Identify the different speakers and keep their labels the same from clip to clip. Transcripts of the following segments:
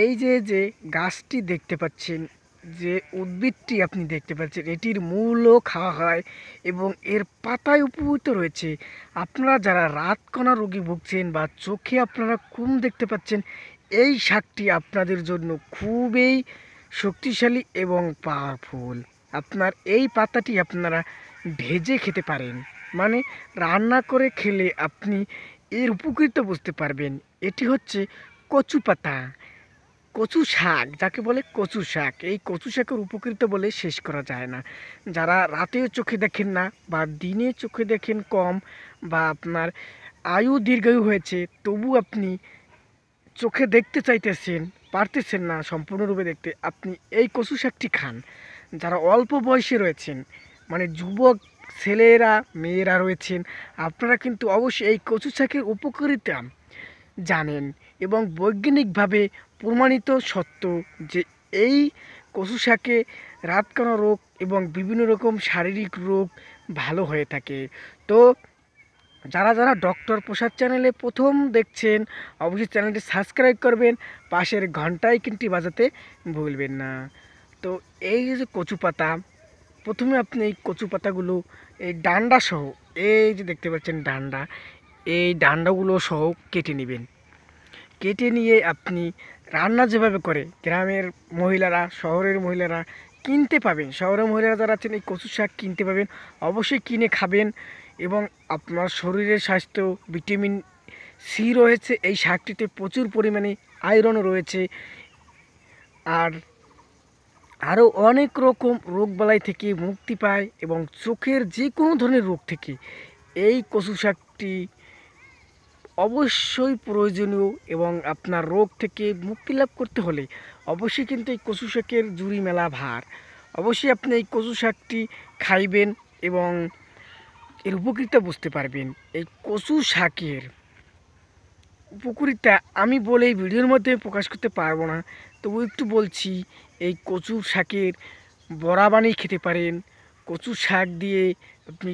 Speaker 1: এই যে যে গাছটি দেখতে পাচ্ছেন যে উদ্ভিদটি আপনি দেখতে পাচ্ছেন এটির মূলও খাওয়া হয় এবং এর পাতায় উপভূত রয়েছে আপনারা যারা রাতকণা রোগী ভুগছেন বা চোখে আপনারা কম দেখতে পাচ্ছেন এই শাকটি আপনাদের জন্য খুবই শক্তিশালী এবং পাওয়ারফুল আপনার এই পাতাটি আপনারা ভেজে খেতে পারেন মানে রান্না করে খেলে আপনি এর উপকৃত বুঝতে পারবেন এটি হচ্ছে কচু পাতা কচু শাক যাকে বলে কচু শাক এই কচু শাকের উপকৃত বলে শেষ করা যায় না যারা রাতেও চোখে দেখেন না বা দিনে চোখে দেখেন কম বা আপনার আয়ু দীর্ঘায়ু হয়েছে তবু আপনি চোখে দেখতে চাইতেছেন পারতেছেন না সম্পূর্ণরূপে দেখতে আপনি এই কচু শাকটি খান যারা অল্প বয়সে রয়েছেন মানে যুবক ছেলেরা মেয়েরা রয়েছেন আপনারা কিন্তু অবশ্যই এই কচু শাকের উপকারিতা জানেন এবং বৈজ্ঞানিকভাবে প্রমাণিত সত্য যে এই কচু শাকে রাতকানো রোগ এবং বিভিন্ন রকম শারীরিক রোগ ভালো হয়ে থাকে তো যারা যারা ডক্টর প্রসাদ চ্যানেলে প্রথম দেখছেন অবশ্যই চ্যানেলটি সাবস্ক্রাইব করবেন পাশের ঘন্টায় কিন্তু বাজাতে ভুলবেন না তো এই যে কচু পাতা প্রথমে আপনি এই কচু পাতাগুলো এই ডান্ডাসহ এই যে দেখতে পাচ্ছেন ডান্ডা এই ডান্ডাগুলো সহ কেটে নেবেন কেটে নিয়ে আপনি রান্না যেভাবে করে গ্রামের মহিলারা শহরের মহিলারা কিনতে পাবেন শহরের মহিলারা যারা আছেন এই কচু শাক কিনতে পাবেন অবশ্যই কিনে খাবেন এবং আপনার শরীরের স্বাস্থ্য ভিটামিন সি রয়েছে এই শাকটিতে প্রচুর পরিমাণে আয়রন রয়েছে আর আরও অনেক রকম রোগবালাই থেকে মুক্তি পায় এবং চোখের যে কোনো ধরনের রোগ থেকে এই কচু শাকটি অবশ্যই প্রয়োজনীয় এবং আপনার রোগ থেকে মুক্তি লাভ করতে হলে অবশ্যই কিন্তু এই কচু শাকের জুড়ি মেলা ভার অবশ্যই আপনি এই কচু শাকটি খাইবেন এবং এর উপকৃতা বুঝতে পারবেন এই কচু শাকের উপকারিতা আমি বলে এই ভিডিওর মাধ্যমে প্রকাশ করতে পারবো না তবু একটু বলছি এই কচু শাকের বড়া বানিয়ে খেতে পারেন কচু শাক দিয়ে আপনি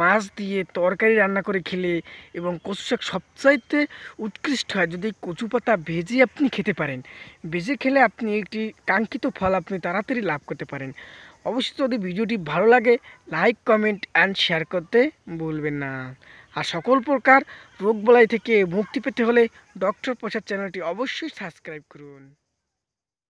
Speaker 1: মাছ দিয়ে তরকারি রান্না করে খেলে এবং কচু শাক সবচাইতে উৎকৃষ্ট হয় যদি কচু পাতা ভেজে আপনি খেতে পারেন ভেজে খেলে আপনি একটি কাঙ্ক্ষিত ফল আপনি তাড়াতাড়ি লাভ করতে পারেন অবশ্যই যদি ভিডিওটি ভালো লাগে লাইক কমেন্ট অ্যান্ড শেয়ার করতে ভুলবেন না আর সকল প্রকার বলাই থেকে মুক্তি পেতে হলে ডক্টর প্রসাদ চ্যানেলটি অবশ্যই সাবস্ক্রাইব করুন